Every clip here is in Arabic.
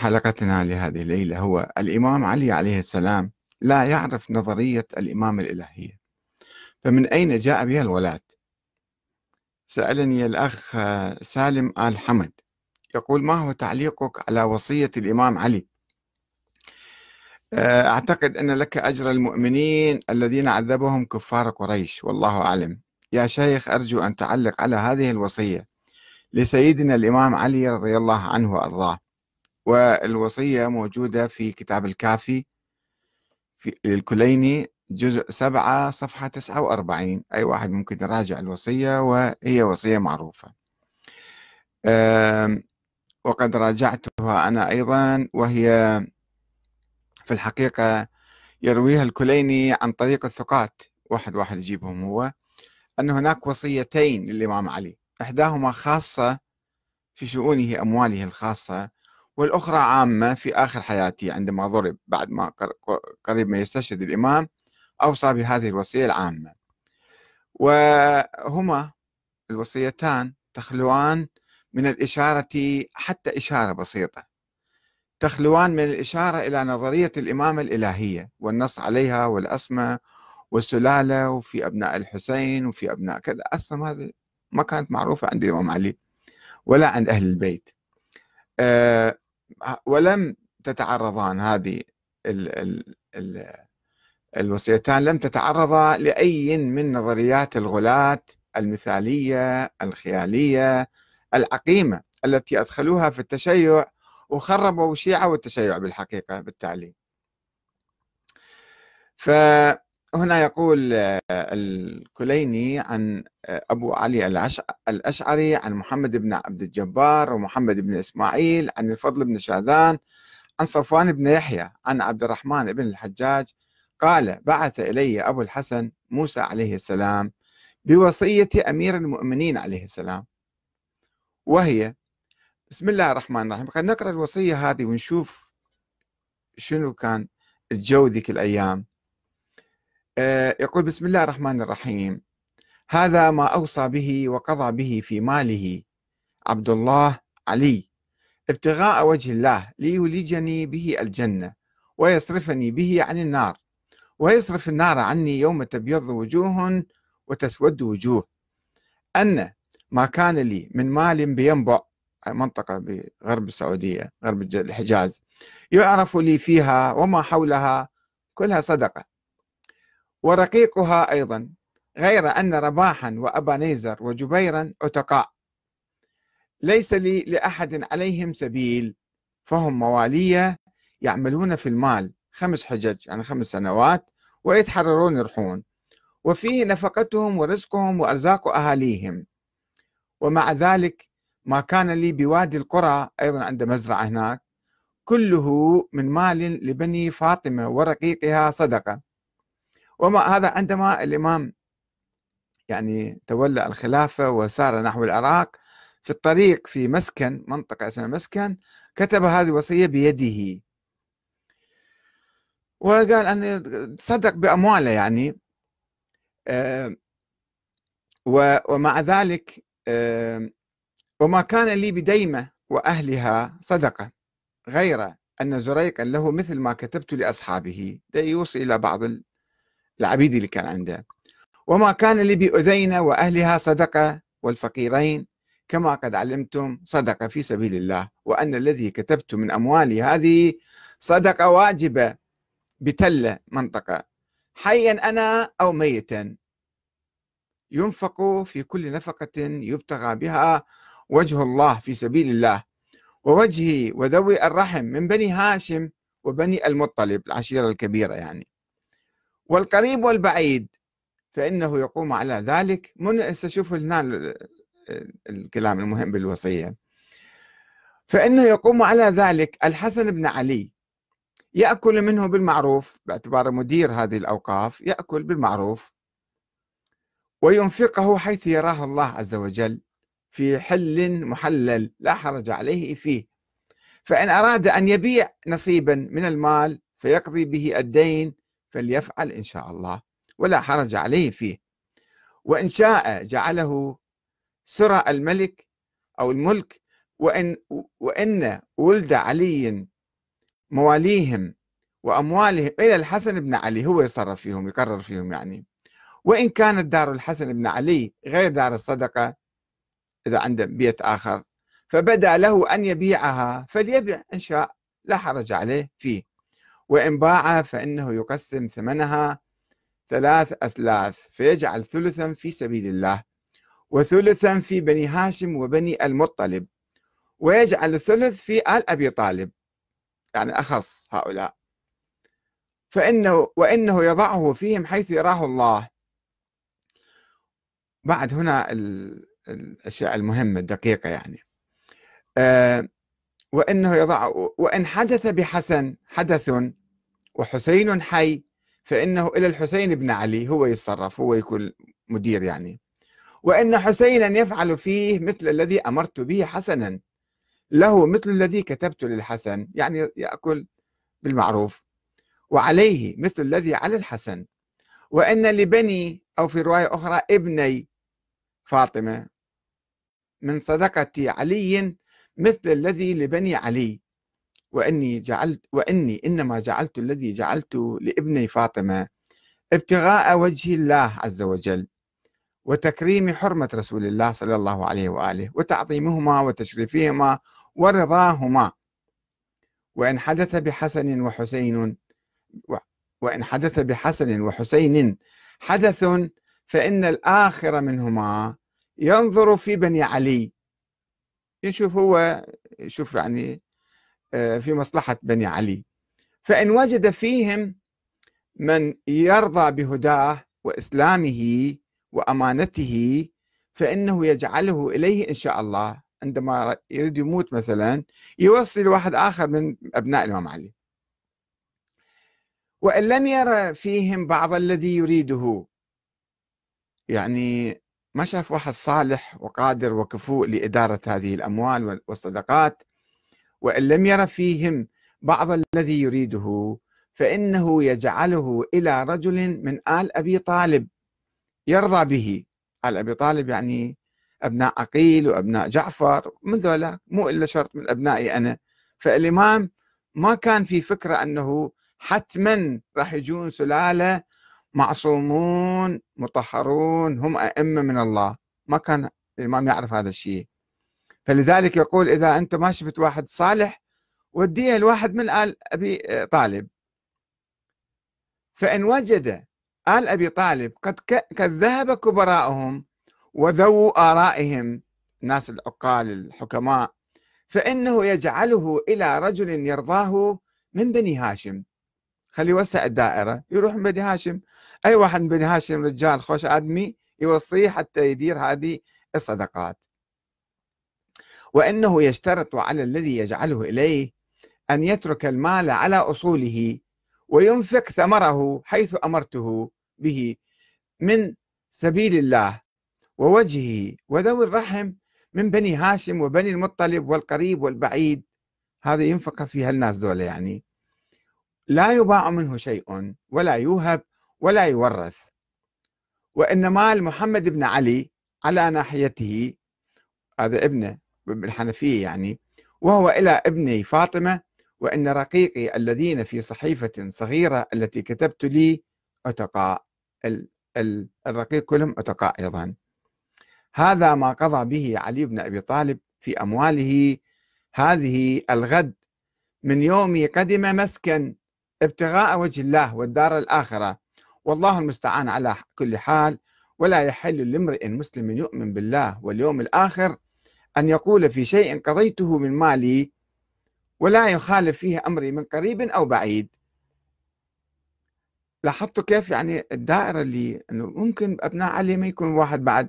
حلقتنا لهذه الليلة هو الإمام علي عليه السلام لا يعرف نظرية الامام الإلهية فمن أين جاء بها الولاة سألني الأخ سالم آل حمد يقول ما هو تعليقك على وصية الإمام علي آه، أعتقد أن لك أجر المؤمنين الذين عذبهم كفار قريش والله أعلم يا شيخ أرجو أن تعلق على هذه الوصية لسيدنا الإمام علي رضي الله عنه وأرضاه والوصية موجودة في كتاب الكافي في الكليني جزء سبعة صفحة تسعة وأربعين أي واحد ممكن يراجع الوصية وهي وصية معروفة وقد راجعتها أنا أيضا وهي في الحقيقة يرويها الكليني عن طريق الثقات واحد واحد يجيبهم هو أن هناك وصيتين للإمام علي إحداهما خاصة في شؤونه أمواله الخاصة والأخرى عامة في آخر حياته عندما ضرب بعد ما قريب ما يستشهد الإمام أوصى بهذه الوصية العامة وهما الوصيتان تخلوان من الإشارة حتى إشارة بسيطة تخلوان من الإشارة إلى نظرية الإمامة الإلهية والنص عليها والأسمى والسلالة وفي أبناء الحسين وفي أبناء كذا أصلا هذه ما كانت معروفة عند الإمام علي ولا عند أهل البيت أه ولم تتعرضان هذه ال ال ال الوصيتان لم تتعرضا لأي من نظريات الغلاة المثالية الخيالية العقيمة التي أدخلوها في التشيع وخربوا الشيعة والتشيع بالحقيقة بالتعليم ف هنا يقول آه، الكليني عن آه، أبو علي الأشعري عن محمد بن عبد الجبار ومحمد بن إسماعيل عن الفضل بن شاذان عن صفوان بن يحيى عن عبد الرحمن بن الحجاج قال بعث إلي أبو الحسن موسى عليه السلام بوصية أمير المؤمنين عليه السلام وهي بسم الله الرحمن الرحيم خلينا نقرأ الوصية هذه ونشوف شنو كان الجو ذيك الأيام آه، يقول بسم الله الرحمن الرحيم هذا ما أوصى به وقضى به في ماله عبد الله علي ابتغاء وجه الله ليولجني به الجنة ويصرفني به عن النار ويصرف النار عني يوم تبيض وجوه وتسود وجوه أن ما كان لي من مال بينبع منطقة بغرب السعودية غرب الحجاز يعرف لي فيها وما حولها كلها صدقة ورقيقها أيضا غير أن رباحا وأبا نيزر وجبيرا عتقاء ليس لي لأحد عليهم سبيل فهم موالية يعملون في المال خمس حجج يعني خمس سنوات ويتحررون يرحون وفيه نفقتهم ورزقهم وأرزاق أهاليهم ومع ذلك ما كان لي بوادي القرى أيضا عند مزرعة هناك كله من مال لبني فاطمة ورقيقها صدقة وما هذا عندما الإمام يعني تولى الخلافة وسار نحو العراق في الطريق في مسكن منطقة اسمها مسكن كتب هذه الوصية بيده وقال أن صدق بأمواله يعني آه، ومع ذلك آه، وما كان لي بديمة وأهلها صدقة غير أن زريقا له مثل ما كتبت لأصحابه يوصي إلى بعض العبيد اللي كان عنده وما كان لبي أذينة وأهلها صدقة والفقيرين كما قد علمتم صدقة في سبيل الله وأن الذي كتبت من أموالي هذه صدقة واجبة بتلة منطقة حيا أنا أو ميتا ينفق في كل نفقة يبتغى بها وجه الله في سبيل الله ووجهي وذوي الرحم من بني هاشم وبني المطلب العشيرة الكبيرة يعني والقريب والبعيد فإنه يقوم على ذلك من استشوف هنا الكلام المهم بالوصية فإنه يقوم على ذلك الحسن بن علي يأكل منه بالمعروف باعتبار مدير هذه الأوقاف يأكل بالمعروف وينفقه حيث يراه الله عز وجل في حل محلل لا حرج عليه فيه فإن أراد أن يبيع نصيبا من المال فيقضي به الدين فليفعل إن شاء الله ولا حرج عليه فيه وإن شاء جعله سرى الملك أو الملك وإن, وإن ولد علي مواليهم وأموالهم إلى الحسن بن علي هو يتصرف فيهم يقرر فيهم يعني وإن كانت دار الحسن بن علي غير دار الصدقة إذا عنده بيت آخر فبدا له أن يبيعها فليبيع إن شاء لا حرج عليه فيه وإن باع فإنه يقسم ثمنها ثلاث أثلاث فيجعل ثلثا في سبيل الله وثلثا في بني هاشم وبني المطلب ويجعل الثلث في آل أبي طالب يعني أخص هؤلاء فإنه وإنه يضعه فيهم حيث يراه الله بعد هنا الأشياء المهمة الدقيقة يعني آه، وإنه يضع وإن حدث بحسن حدث وحسين حي فإنه إلى الحسين بن علي هو يتصرف هو يكون مدير يعني وإن حسينا يفعل فيه مثل الذي أمرت به حسنا له مثل الذي كتبت للحسن يعني يأكل بالمعروف وعليه مثل الذي على الحسن وإن لبني أو في رواية أخرى ابني فاطمة من صدقة علي مثل الذي لبني علي واني جعلت واني انما جعلت الذي جعلت لابني فاطمه ابتغاء وجه الله عز وجل وتكريم حرمه رسول الله صلى الله عليه واله وتعظيمهما وتشريفهما ورضاهما وان حدث بحسن وحسين وان حدث بحسن وحسين حدث فان الاخر منهما ينظر في بني علي يشوف هو يشوف يعني آه، في مصلحة بني علي فإن وجد فيهم من يرضى بهداه وإسلامه وأمانته فإنه يجعله إليه إن شاء الله عندما يريد يموت مثلا يوصي لواحد آخر من أبناء الإمام علي وإن لم يرى فيهم بعض الذي يريده يعني ما شاف واحد صالح وقادر وكفوء لإدارة هذه الأموال والصدقات وإن لم ير فيهم بعض الذي يريده فإنه يجعله إلى رجل من آل أبي طالب يرضى به آل أبي طالب يعني أبناء عقيل وأبناء جعفر من ذولا مو إلا شرط من أبنائي أنا فالإمام ما كان في فكرة أنه حتما راح يجون سلالة معصومون مطهرون هم أئمة من الله ما كان الإمام يعرف هذا الشيء فلذلك يقول إذا أنت ما شفت واحد صالح وديه لواحد من آل أبي آه، طالب فإن وجد آل أبي طالب قد كذهب كبراءهم وذووا آرائهم الناس العقال الحكماء فإنه يجعله إلى رجل يرضاه من بني هاشم خلي يوسع الدائرة يروح من بني هاشم أي واحد من بني هاشم رجال خوش آدمي يوصيه حتى يدير هذه الصدقات وأنه يشترط على الذي يجعله إليه أن يترك المال على أصوله وينفق ثمره حيث أمرته به من سبيل الله ووجهه وذوي الرحم من بني هاشم وبني المطلب والقريب والبعيد هذا ينفق في هالناس دول يعني لا يباع منه شيء ولا يوهب ولا يورث وإن مال محمد بن علي على ناحيته هذا ابنه الحنفية يعني وهو إلى ابني فاطمة وإن رقيقي الذين في صحيفة صغيرة التي كتبت لي أتقاء الرقيق كلهم أتقاء أيضا هذا ما قضى به علي بن أبي طالب في أمواله هذه الغد من يوم قدم مسكن ابتغاء وجه الله والدار الآخرة والله المستعان على كل حال ولا يحل لامرئ مسلم يؤمن بالله واليوم الآخر أن يقول في شيء قضيته من مالي ولا يخالف فيه أمري من قريب أو بعيد لاحظتوا كيف يعني الدائرة اللي أنه ممكن أبناء علي ما يكون واحد بعد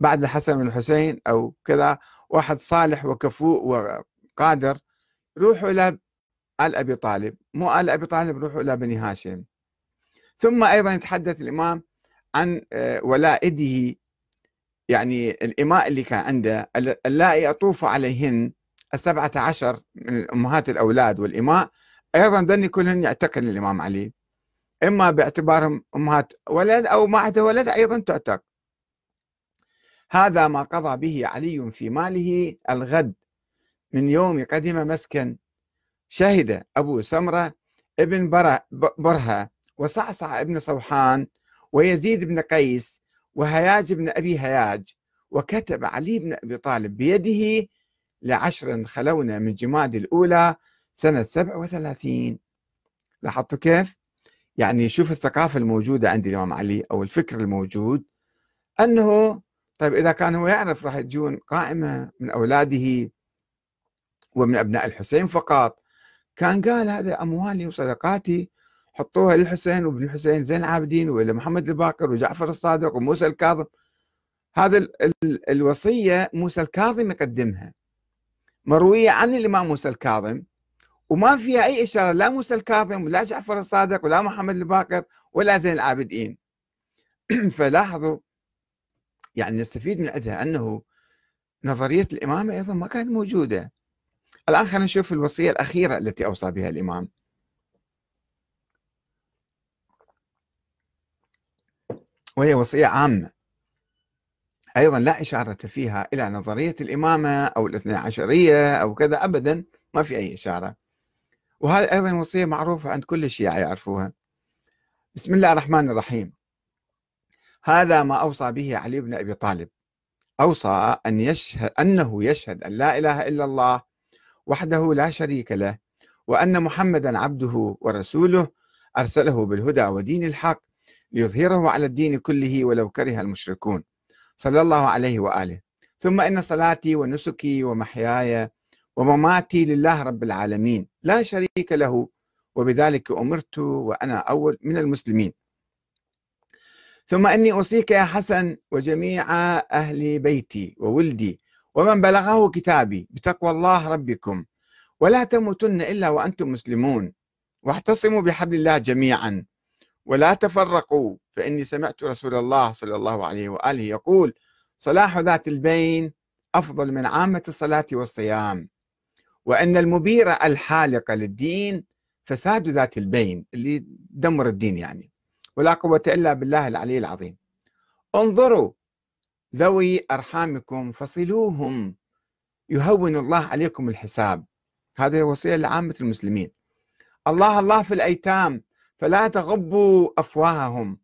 بعد الحسن والحسين أو كذا واحد صالح وكفوء وقادر روحوا إلى آل أبي طالب مو آل أبي طالب روحوا إلى بني هاشم ثم أيضا يتحدث الإمام عن آه، ولائده يعني الإماء اللي كان عنده اللائي أطوف عليهن السبعة عشر من أمهات الأولاد والإماء أيضا ذن كلهن يعتقن الإمام علي إما باعتبارهم أمهات ولد أو ما عدا ولد أيضا تعتق هذا ما قضى به علي في ماله الغد من يوم قدم مسكن شهد أبو سمرة ابن برهة وصعصع ابن صوحان ويزيد بن قيس وهياج بن أبي هياج وكتب علي بن أبي طالب بيده لعشر خلونا من جماد الأولى سنة 37 لاحظتوا كيف؟ يعني شوف الثقافة الموجودة عند الإمام علي أو الفكر الموجود أنه طيب إذا كان هو يعرف راح تجون قائمة من أولاده ومن أبناء الحسين فقط كان قال هذا أموالي وصدقاتي حطوها للحسين وابن الحسين زين العابدين ولا محمد الباقر وجعفر الصادق وموسى الكاظم هذا الوصيه موسى الكاظم يقدمها مرويه عن الامام موسى الكاظم وما فيها اي اشاره لا موسى الكاظم ولا جعفر الصادق ولا محمد الباقر ولا زين العابدين فلاحظوا يعني نستفيد من عندها انه نظريه الامامه ايضا ما كانت موجوده الان خلينا نشوف الوصيه الاخيره التي اوصى بها الامام وهي وصية عامة أيضا لا إشارة فيها إلى نظرية الإمامة أو الاثنى عشرية أو كذا أبدا ما في أي إشارة وهذه أيضا وصية معروفة عند كل الشيعة يعرفوها بسم الله الرحمن الرحيم هذا ما أوصى به علي بن أبي طالب أوصى أن يشهد أنه يشهد أن لا إله إلا الله وحده لا شريك له وأن محمدا عبده ورسوله أرسله بالهدى ودين الحق ليظهره على الدين كله ولو كره المشركون صلى الله عليه وآله ثم إن صلاتي ونسكي ومحياي ومماتي لله رب العالمين لا شريك له وبذلك أمرت وأنا أول من المسلمين ثم إني أوصيك يا حسن وجميع أهل بيتي وولدي ومن بلغه كتابي بتقوى الله ربكم ولا تموتن إلا وأنتم مسلمون واعتصموا بحبل الله جميعا ولا تفرقوا فإني سمعت رسول الله صلى الله عليه وآله يقول صلاح ذات البين أفضل من عامة الصلاة والصيام وأن المبيرة الحالقة للدين فساد ذات البين اللي دمر الدين يعني ولا قوة إلا بالله العلي العظيم انظروا ذوي أرحامكم فصلوهم يهون الله عليكم الحساب هذه وصية لعامة المسلمين الله الله في الأيتام فلا تغبوا أفواههم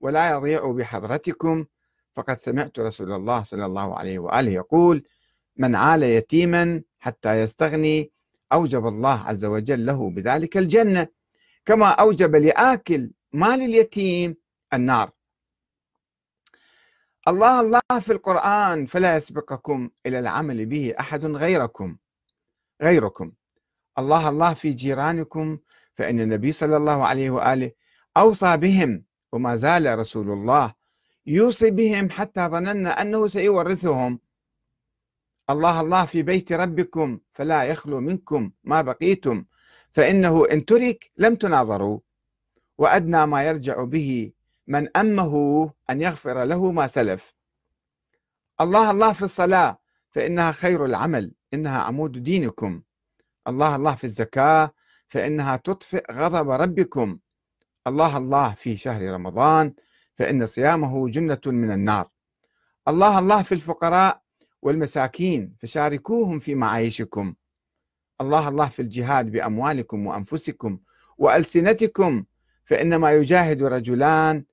ولا يضيعوا بحضرتكم فقد سمعت رسول الله صلى الله عليه وآله يقول من عال يتيما حتى يستغني أوجب الله عز وجل له بذلك الجنة كما أوجب لآكل مال اليتيم النار الله الله في القرآن فلا يسبقكم إلى العمل به أحد غيركم غيركم الله الله في جيرانكم فإن النبي صلى الله عليه وآله أوصى بهم وما زال رسول الله يوصي بهم حتى ظننا أنه سيورثهم الله الله في بيت ربكم فلا يخلو منكم ما بقيتم فإنه إن ترك لم تناظروا وأدنى ما يرجع به من أمه أن يغفر له ما سلف الله الله في الصلاة فإنها خير العمل إنها عمود دينكم الله الله في الزكاة فإنها تطفئ غضب ربكم الله الله في شهر رمضان فإن صيامه جنة من النار الله الله في الفقراء والمساكين فشاركوهم في معايشكم الله الله في الجهاد بأموالكم وأنفسكم وألسنتكم فإنما يجاهد رجلان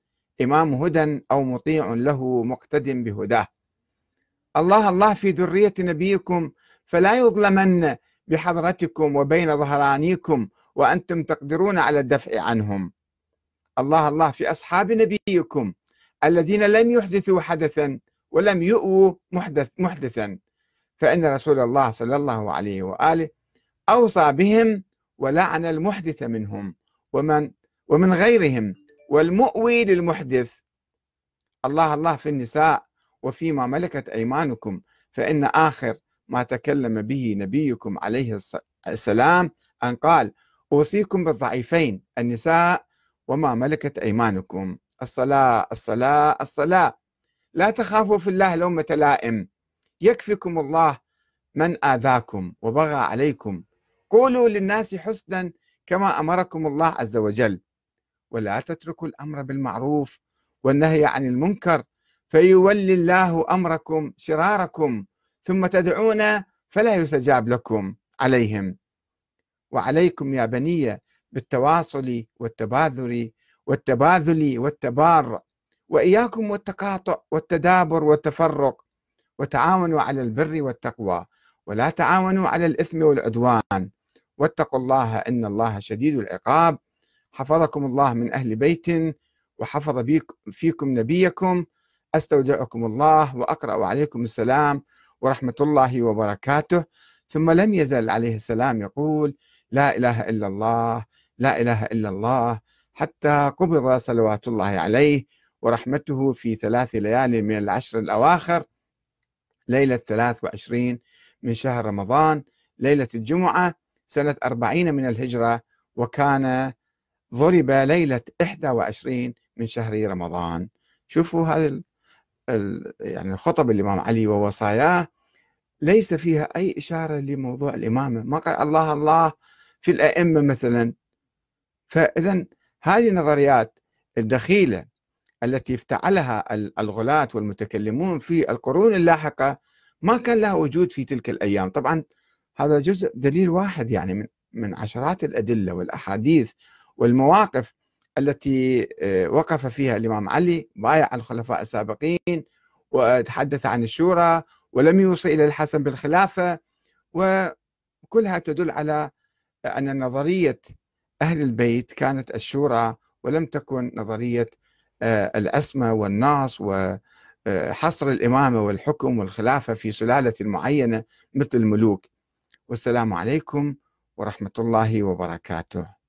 إمام هدى أو مطيع له مقتد بهداه الله الله في ذرية نبيكم فلا يظلمن بحضرتكم وبين ظهرانيكم وأنتم تقدرون على الدفع عنهم الله الله في أصحاب نبيكم الذين لم يحدثوا حدثا ولم يؤووا محدث محدثا فإن رسول الله صلى الله عليه وآله أوصى بهم ولعن المحدث منهم ومن ومن غيرهم والمؤوي للمحدث الله الله في النساء وفيما ملكت أيمانكم فإن آخر ما تكلم به نبيكم عليه السلام أن قال أوصيكم بالضعيفين النساء وما ملكت أيمانكم الصلاة الصلاة الصلاة لا تخافوا في الله لومة لائم يكفكم الله من آذاكم وبغى عليكم قولوا للناس حسنا كما أمركم الله عز وجل ولا تتركوا الأمر بالمعروف والنهي عن المنكر فيولي الله أمركم شراركم ثم تدعون فلا يستجاب لكم عليهم وعليكم يا بني بالتواصل والتباذل والتباذل والتبار وإياكم والتقاطع والتدابر والتفرق وتعاونوا على البر والتقوى ولا تعاونوا على الإثم والعدوان واتقوا الله إن الله شديد العقاب حفظكم الله من أهل بيت وحفظ فيكم نبيكم استودعكم الله واقرا عليكم السلام ورحمة الله وبركاته ثم لم يزل عليه السلام يقول لا إله إلا الله لا إله إلا الله حتى قبض صلوات الله عليه ورحمته في ثلاث ليال من العشر الأواخر ليلة 23 من شهر رمضان ليلة الجمعة سنة 40 من الهجرة وكان ضرب ليلة 21 من شهر رمضان شوفوا هذا يعني خطب الإمام علي ووصاياه ليس فيها أي إشارة لموضوع الإمامة ما قال الله الله في الأئمة مثلا فإذا هذه النظريات الدخيلة التي افتعلها الغلاة والمتكلمون في القرون اللاحقة ما كان لها وجود في تلك الأيام طبعا هذا جزء دليل واحد يعني من من عشرات الأدلة والأحاديث والمواقف التي آه، وقف فيها الإمام علي بايع الخلفاء السابقين وتحدث عن الشورى ولم يوصي إلى الحسن بالخلافة وكلها تدل على أن نظرية أهل البيت كانت الشورى ولم تكن نظرية آه، العصمة والناس وحصر آه، الإمامة والحكم والخلافة في سلالة معينة مثل الملوك والسلام عليكم ورحمة الله وبركاته